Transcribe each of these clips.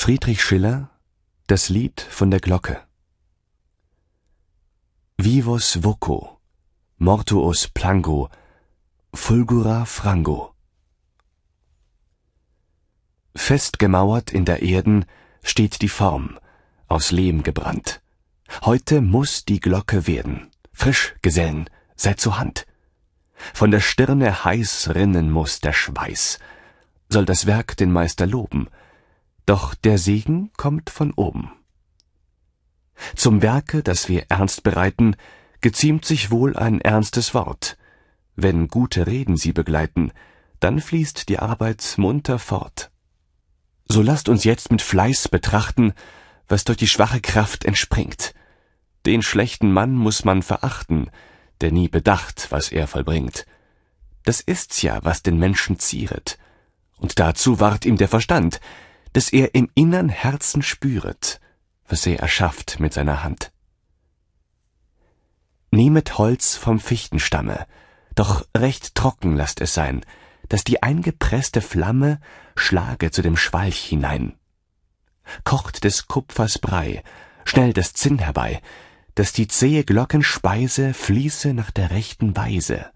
Friedrich Schiller Das Lied von der Glocke Vivos voco, mortuus plango, fulgura frango. Festgemauert in der Erden steht die Form, aus Lehm gebrannt. Heute muß die Glocke werden, frisch, Gesellen, sei zur Hand. Von der Stirne heiß rinnen muß der Schweiß, soll das Werk den Meister loben, doch der Segen kommt von oben. Zum Werke, das wir ernst bereiten, geziemt sich wohl ein ernstes Wort. Wenn gute Reden sie begleiten, dann fließt die Arbeit munter fort. So lasst uns jetzt mit Fleiß betrachten, was durch die schwache Kraft entspringt. Den schlechten Mann muss man verachten, der nie bedacht, was er vollbringt. Das ist's ja, was den Menschen zieret. Und dazu ward ihm der Verstand, das er im innern Herzen spüret, was er erschafft mit seiner Hand. Nehmet Holz vom Fichtenstamme, doch recht trocken lasst es sein, dass die eingepresste Flamme schlage zu dem Schwalch hinein. Kocht des Kupfers Brei, schnell das Zinn herbei, dass die zähe Glockenspeise fließe nach der rechten Weise.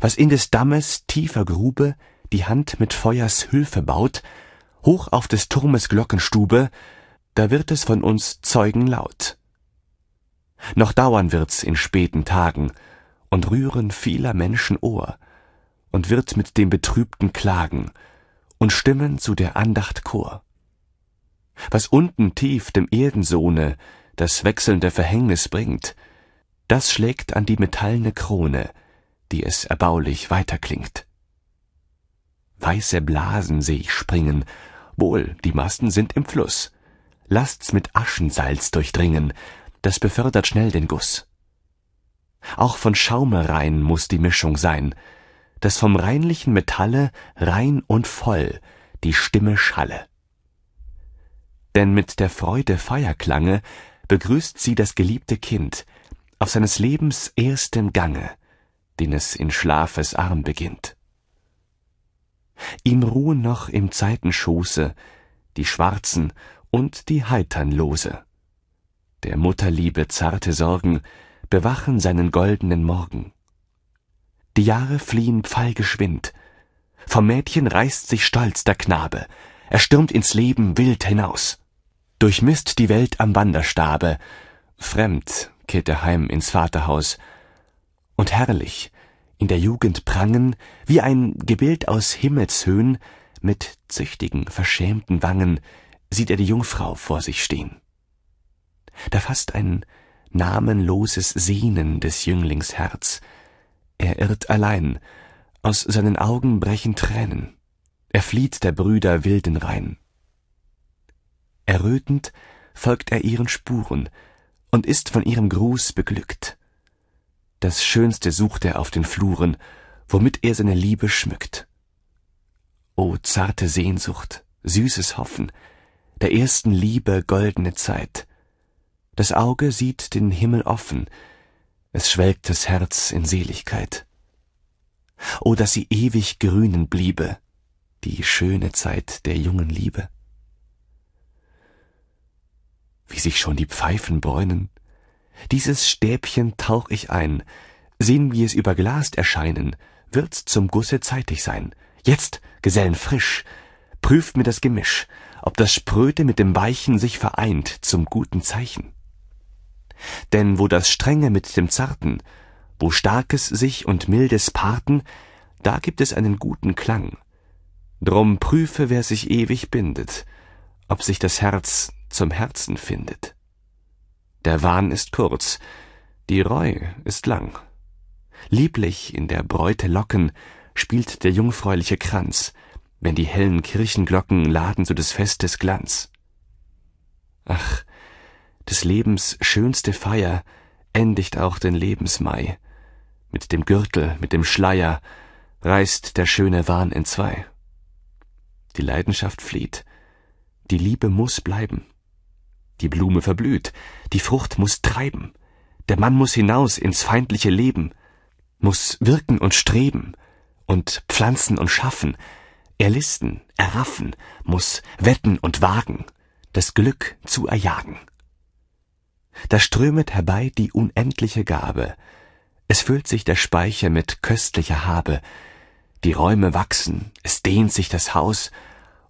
Was in des Dammes tiefer Grube die Hand mit Feuers Hülfe baut, hoch auf des Turmes Glockenstube, da wird es von uns Zeugen laut. Noch dauern wird's in späten Tagen und rühren vieler Menschen Ohr und wird mit dem Betrübten klagen und stimmen zu der Andacht Chor. Was unten tief dem Erdensohne das wechselnde Verhängnis bringt, das schlägt an die metallene Krone, die es erbaulich weiterklingt. Weiße Blasen seh ich springen. Wohl, die Masten sind im Fluss. Lasst's mit Aschensalz durchdringen, das befördert schnell den Guss. Auch von Schaume rein muß die Mischung sein, dass vom reinlichen Metalle rein und voll die Stimme schalle. Denn mit der Freude Feierklange begrüßt sie das geliebte Kind auf seines Lebens erstem Gange, den es in Schlafes Arm beginnt ihm ruhen noch im Zeitenschoße die schwarzen und die heitern Lose. Der Mutterliebe zarte Sorgen bewachen seinen goldenen Morgen. Die Jahre fliehen pfeilgeschwind. Vom Mädchen reißt sich stolz der Knabe. Er stürmt ins Leben wild hinaus. Durchmisst die Welt am Wanderstabe. Fremd kehrt er heim ins Vaterhaus. Und herrlich in der Jugend prangen, wie ein Gebild aus Himmelshöhen, mit züchtigen, verschämten Wangen sieht er die Jungfrau vor sich stehen. Da fasst ein namenloses Sehnen des Jünglings Herz. Er irrt allein, aus seinen Augen brechen Tränen. Er flieht der Brüder wilden Rhein. Errötend folgt er ihren Spuren und ist von ihrem Gruß beglückt. Das Schönste sucht er auf den Fluren, womit er seine Liebe schmückt. O zarte Sehnsucht, süßes Hoffen, der ersten Liebe goldene Zeit. Das Auge sieht den Himmel offen, es schwelgt das Herz in Seligkeit. O dass sie ewig grünen bliebe, die schöne Zeit der jungen Liebe. Wie sich schon die Pfeifen bräunen, dieses Stäbchen tauch ich ein, sehen wie es überglast erscheinen, wird's zum Gusse zeitig sein. Jetzt, Gesellen, frisch, prüft mir das Gemisch, ob das Spröte mit dem Weichen sich vereint zum guten Zeichen. Denn wo das Strenge mit dem Zarten, wo Starkes sich und Mildes parten, da gibt es einen guten Klang. Drum prüfe, wer sich ewig bindet, ob sich das Herz zum Herzen findet. Der Wahn ist kurz, die Reu ist lang. Lieblich in der Bräute Locken spielt der jungfräuliche Kranz, wenn die hellen Kirchenglocken laden zu des Festes Glanz. Ach, des Lebens schönste Feier endigt auch den Lebensmai. Mit dem Gürtel, mit dem Schleier reißt der schöne Wahn entzwei. Die Leidenschaft flieht, die Liebe muss bleiben die Blume verblüht, die Frucht muss treiben, der Mann muss hinaus ins feindliche Leben, muss wirken und streben und pflanzen und schaffen, erlisten, erraffen, muss wetten und wagen, das Glück zu erjagen. Da strömet herbei die unendliche Gabe, es füllt sich der Speicher mit köstlicher Habe, die Räume wachsen, es dehnt sich das Haus,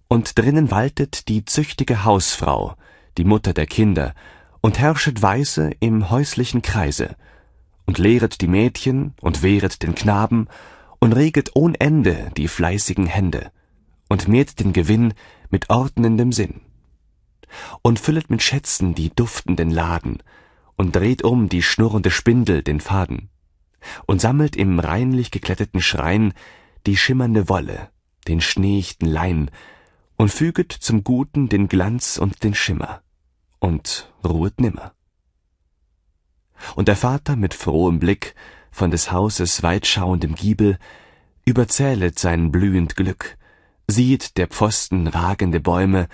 und drinnen waltet die züchtige Hausfrau, die Mutter der Kinder, und herrschet Weiße im häuslichen Kreise, und lehret die Mädchen und wehret den Knaben, und reget ohn Ende die fleißigen Hände, und mehrt den Gewinn mit ordnendem Sinn, und füllet mit Schätzen die duftenden Laden, und dreht um die schnurrende Spindel den Faden, und sammelt im reinlich gekletteten Schrein die schimmernde Wolle, den schneeichten Lein, und füget zum Guten den Glanz und den Schimmer und ruhet nimmer. Und der Vater mit frohem Blick von des Hauses weitschauendem Giebel überzählet sein blühend Glück, sieht der Pfosten ragende Bäume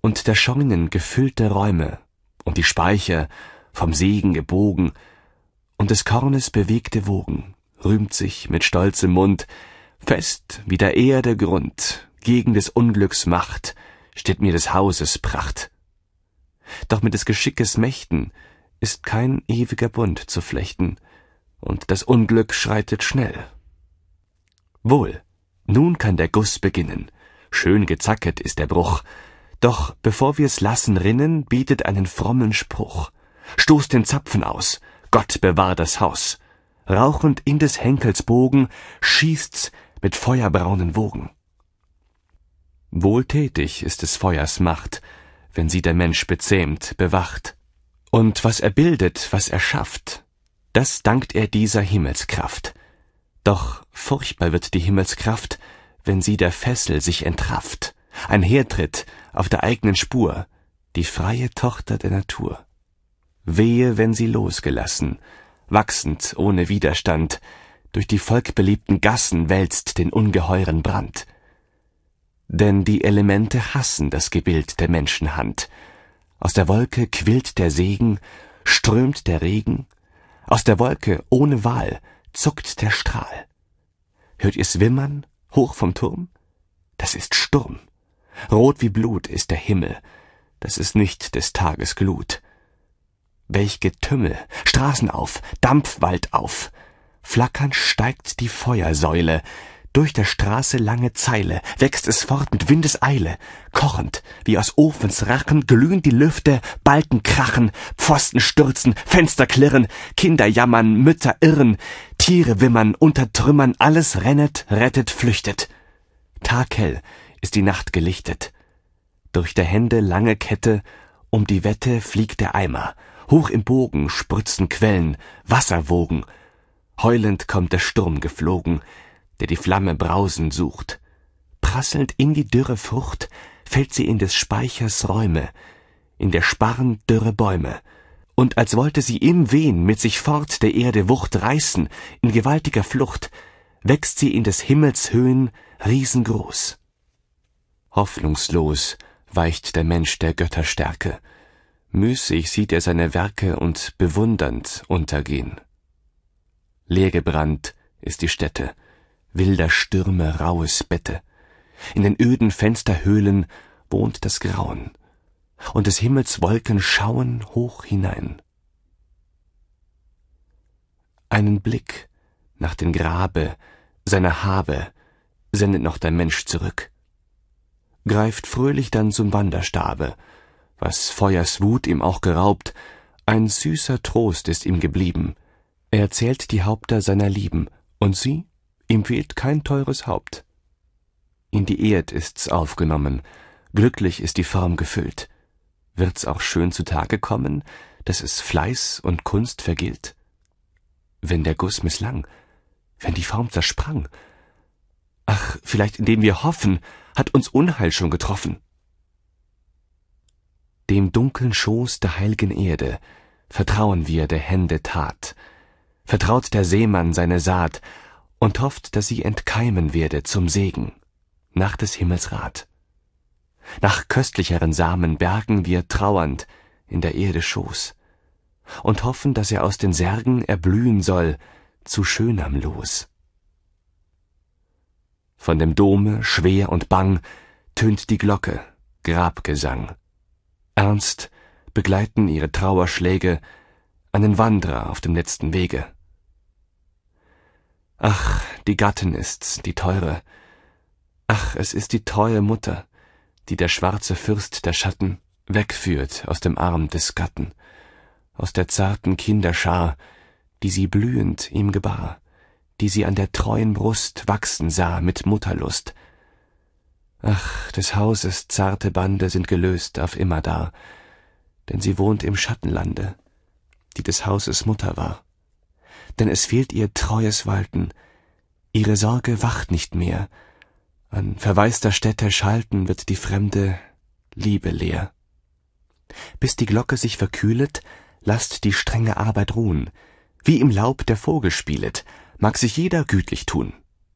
und der Scheunen gefüllte Räume und die Speicher vom Segen gebogen und des Kornes bewegte Wogen, rühmt sich mit stolzem Mund, fest wie der Erde Grund, gegen des Unglücks Macht steht mir des Hauses Pracht. Doch mit des Geschickes Mächten ist kein ewiger Bund zu flechten, und das Unglück schreitet schnell. Wohl, nun kann der Guss beginnen, schön gezacket ist der Bruch, doch bevor wir's lassen rinnen, bietet einen frommen Spruch. Stoß den Zapfen aus, Gott bewahr das Haus. Rauchend in des Henkels Bogen schießt's mit feuerbraunen Wogen. Wohltätig ist des Feuers Macht, wenn sie der Mensch bezähmt, bewacht. Und was er bildet, was er schafft, das dankt er dieser Himmelskraft. Doch furchtbar wird die Himmelskraft, wenn sie der Fessel sich entrafft, einhertritt auf der eigenen Spur, die freie Tochter der Natur. Wehe, wenn sie losgelassen, wachsend ohne Widerstand, durch die volkbeliebten Gassen wälzt den ungeheuren Brand denn die Elemente hassen das Gebild der Menschenhand. Aus der Wolke quillt der Segen, strömt der Regen, aus der Wolke ohne Wahl zuckt der Strahl. Hört ihr's wimmern, hoch vom Turm? Das ist Sturm. Rot wie Blut ist der Himmel, das ist nicht des Tages Glut. Welch Getümmel, Straßen auf, Dampfwald auf, flackernd steigt die Feuersäule, durch der Straße lange Zeile wächst es fort mit Windeseile. Kochend, wie aus Ofens Rachen, glühen die Lüfte, Balken krachen, Pfosten stürzen, Fenster klirren, Kinder jammern, Mütter irren, Tiere wimmern, unter Trümmern, alles rennet, rettet, flüchtet. Taghell ist die Nacht gelichtet. Durch der Hände lange Kette, um die Wette fliegt der Eimer. Hoch im Bogen spritzen Quellen, Wasserwogen. Heulend kommt der Sturm geflogen, der die Flamme brausen sucht. Prasselnd in die dürre Frucht fällt sie in des Speichers Räume, in der sparren dürre Bäume, und als wollte sie im Wehen mit sich fort der Erde Wucht reißen, in gewaltiger Flucht, wächst sie in des Himmels Höhen riesengroß. Hoffnungslos weicht der Mensch der Götterstärke, müßig sieht er seine Werke und bewundernd untergehen. Leergebrannt ist die Stätte, wilder Stürme rauhes Bette. In den öden Fensterhöhlen wohnt das Grauen, und des Himmels Wolken schauen hoch hinein. Einen Blick nach dem Grabe, seiner Habe, sendet noch der Mensch zurück, greift fröhlich dann zum Wanderstabe, was Feuers Wut ihm auch geraubt, ein süßer Trost ist ihm geblieben, er zählt die Haupter seiner Lieben, und sie Ihm fehlt kein teures Haupt. In die Erd ist's aufgenommen, glücklich ist die Form gefüllt. Wird's auch schön zutage kommen, dass es Fleiß und Kunst vergilt? Wenn der Guss misslang, wenn die Form zersprang, ach, vielleicht indem wir hoffen, hat uns Unheil schon getroffen. Dem dunkeln Schoß der heilgen Erde vertrauen wir der Hände Tat, vertraut der Seemann seine Saat, und hofft, dass sie entkeimen werde zum Segen, nach des Himmels Rat. Nach köstlicheren Samen bergen wir trauernd in der Erde Schoß und hoffen, dass er aus den Särgen erblühen soll zu schönerm Los. Von dem Dome schwer und bang tönt die Glocke, Grabgesang. Ernst begleiten ihre Trauerschläge einen Wandrer auf dem letzten Wege. Ach, die Gattin ist's, die teure. Ach, es ist die treue Mutter, die der schwarze Fürst der Schatten wegführt aus dem Arm des Gatten, aus der zarten Kinderschar, die sie blühend ihm gebar, die sie an der treuen Brust wachsen sah mit Mutterlust. Ach, des Hauses zarte Bande sind gelöst auf immerdar, denn sie wohnt im Schattenlande, die des Hauses Mutter war denn es fehlt ihr treues Walten. Ihre Sorge wacht nicht mehr. An verwaister Stätte schalten wird die fremde Liebe leer. Bis die Glocke sich verkühlet, lasst die strenge Arbeit ruhen. Wie im Laub der Vogel spielet, mag sich jeder gütlich tun.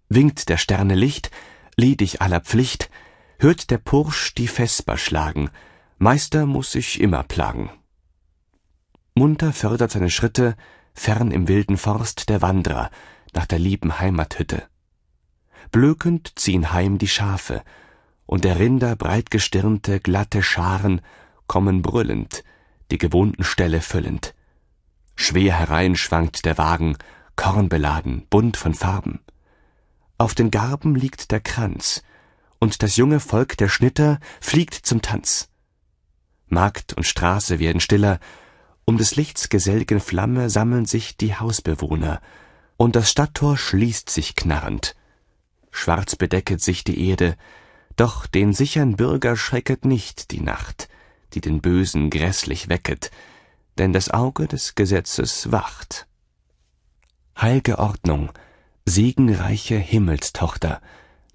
Winkt der Sterne Licht, ledig aller Pflicht, hört der Pursch die Vesper schlagen, Meister muß sich immer plagen. Munter fördert seine Schritte, fern im wilden Forst der Wanderer, nach der lieben Heimathütte. Blökend ziehen heim die Schafe, und der Rinder breitgestirnte, glatte Scharen kommen brüllend, die gewohnten Ställe füllend. Schwer herein schwankt der Wagen, kornbeladen, bunt von Farben. Auf den Garben liegt der Kranz, und das junge Volk der Schnitter fliegt zum Tanz. Markt und Straße werden stiller, um des Lichts geselligen Flamme sammeln sich die Hausbewohner, und das Stadttor schließt sich knarrend. Schwarz bedecket sich die Erde, doch den sichern Bürger schrecket nicht die Nacht, die den Bösen grässlich wecket, denn das Auge des Gesetzes wacht. Heilge Ordnung, segenreiche Himmelstochter,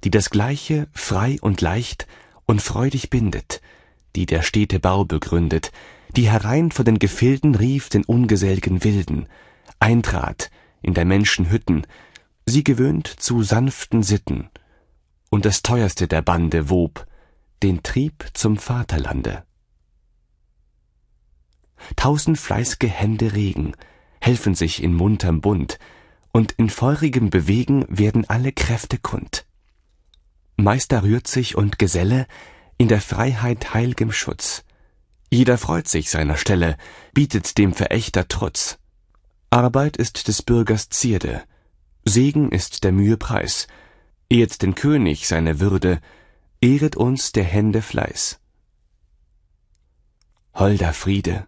die das Gleiche frei und leicht und freudig bindet, die der stete Bau begründet, die herein vor den Gefilden rief den ungesell'gen Wilden, eintrat in der Menschen Hütten, sie gewöhnt zu sanften Sitten, und das Teuerste der Bande wob, den Trieb zum Vaterlande. Tausend fleiß'ge Hände regen, helfen sich in munterm Bund, und in feurigem Bewegen werden alle Kräfte kund. Meister rührt sich und Geselle in der Freiheit heil'gem Schutz, jeder freut sich seiner Stelle, bietet dem Verächter Trutz. Arbeit ist des Bürgers Zierde, Segen ist der Mühe Preis. Ehrt den König seine Würde, ehret uns der Hände Fleiß. Holder Friede,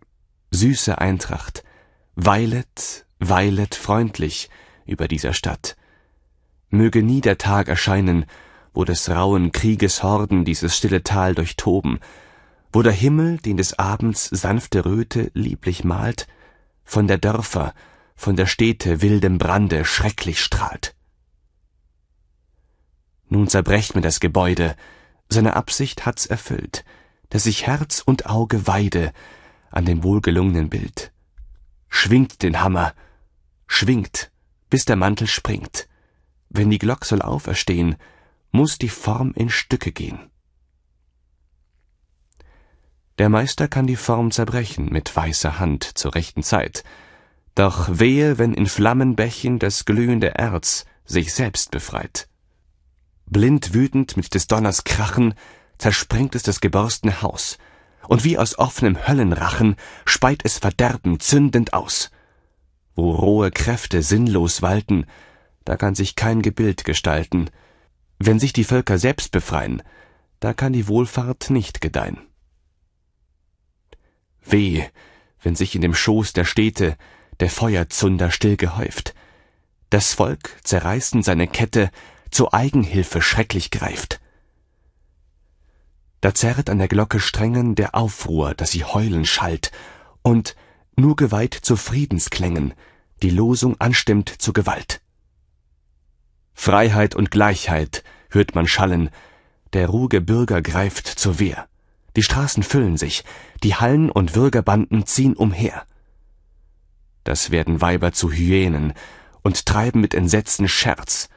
süße Eintracht, weilet, weilet freundlich über dieser Stadt. Möge nie der Tag erscheinen, wo des rauen Krieges Horden dieses stille Tal durchtoben, wo der Himmel, den des Abends sanfte Röte lieblich malt, von der Dörfer, von der Städte wildem Brande schrecklich strahlt. Nun zerbrecht mir das Gebäude, seine Absicht hat's erfüllt, dass ich Herz und Auge weide an dem wohlgelungenen Bild. Schwingt den Hammer, schwingt, bis der Mantel springt. Wenn die Glock soll auferstehen, muß die Form in Stücke gehen. Der Meister kann die Form zerbrechen mit weißer Hand zur rechten Zeit. Doch wehe, wenn in Flammenbächen das glühende Erz sich selbst befreit. Blind wütend mit des Donners Krachen zersprengt es das geborstene Haus, und wie aus offnem Höllenrachen speit es Verderben zündend aus. Wo rohe Kräfte sinnlos walten, da kann sich kein Gebild gestalten. Wenn sich die Völker selbst befreien, da kann die Wohlfahrt nicht gedeihen. Weh, wenn sich in dem Schoß der Städte der Feuerzunder stillgehäuft, das Volk, zerreißend seine Kette, zur Eigenhilfe schrecklich greift. Da zerret an der Glocke strengen der Aufruhr, dass sie heulen schallt und, nur geweiht zu Friedensklängen, die Losung anstimmt zur Gewalt. Freiheit und Gleichheit hört man schallen, der ruhige Bürger greift zur Wehr. Die Straßen füllen sich, die Hallen und Würgerbanden ziehen umher. Das werden Weiber zu Hyänen und treiben mit Entsetzen Scherz.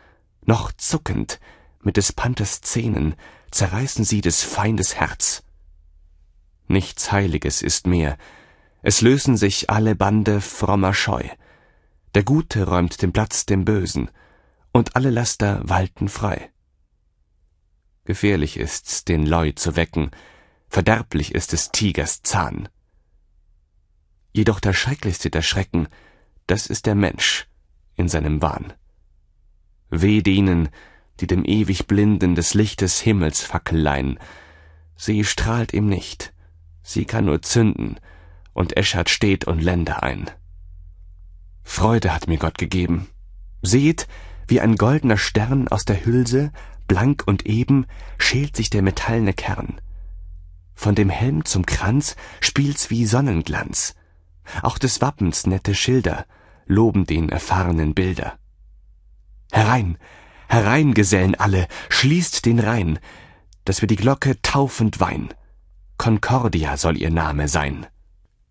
Noch zuckend, mit des Panthers Zähnen, zerreißen sie des Feindes Herz. Nichts Heiliges ist mehr. Es lösen sich alle Bande frommer Scheu. Der Gute räumt den Platz dem Bösen, und alle Laster walten frei. Gefährlich ist's, den Leu zu wecken, verderblich ist des Tigers Zahn. Jedoch der schrecklichste der Schrecken, das ist der Mensch in seinem Wahn. Weh denen, die dem ewig Blinden des Lichtes Himmels Fackellein. Sie strahlt ihm nicht, sie kann nur zünden und äschert Städt und Länder ein. Freude hat mir Gott gegeben. Seht, wie ein goldener Stern aus der Hülse, blank und eben, schält sich der metallene Kern. Von dem Helm zum Kranz spielt's wie Sonnenglanz. Auch des Wappens nette Schilder loben den erfahrenen Bilder. Herein, herein, Gesellen alle, schließt den Rhein, dass wir die Glocke taufend weihn. Concordia soll ihr Name sein.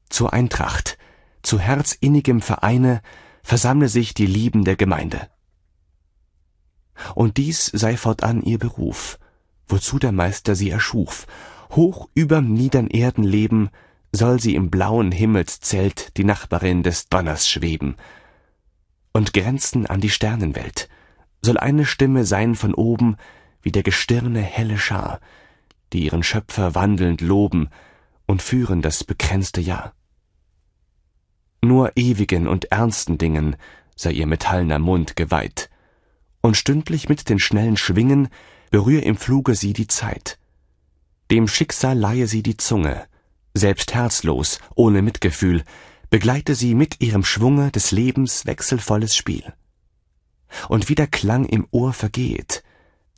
Zur Eintracht, zu herzinnigem Vereine versammle sich die Lieben der Gemeinde. Und dies sei fortan ihr Beruf, wozu der Meister sie erschuf, Hoch überm niedern Erdenleben soll sie im blauen Himmelszelt die Nachbarin des Donners schweben. Und Grenzen an die Sternenwelt soll eine Stimme sein von oben, wie der Gestirne helle Schar, die ihren Schöpfer wandelnd loben und führen das begrenzte Jahr. Nur ewigen und ernsten Dingen sei ihr metallner Mund geweiht, und stündlich mit den schnellen Schwingen berühr im Fluge sie die Zeit, dem Schicksal leihe sie die Zunge, selbst herzlos, ohne Mitgefühl, begleite sie mit ihrem Schwunge des Lebens wechselvolles Spiel. Und wie der Klang im Ohr vergeht,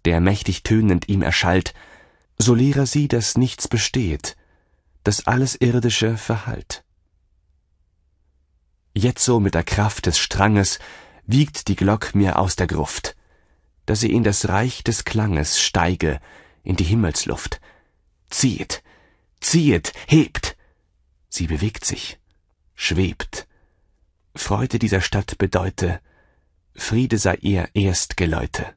der mächtig tönend ihm erschallt, so lehre sie, dass nichts besteht, dass alles Irdische verhallt. Jetzo mit der Kraft des Stranges wiegt die Glock mir aus der Gruft, dass sie in das Reich des Klanges steige, in die Himmelsluft, zieht, zieht, hebt. Sie bewegt sich, schwebt. Freude dieser Stadt bedeute, Friede sei ihr Erstgeläute.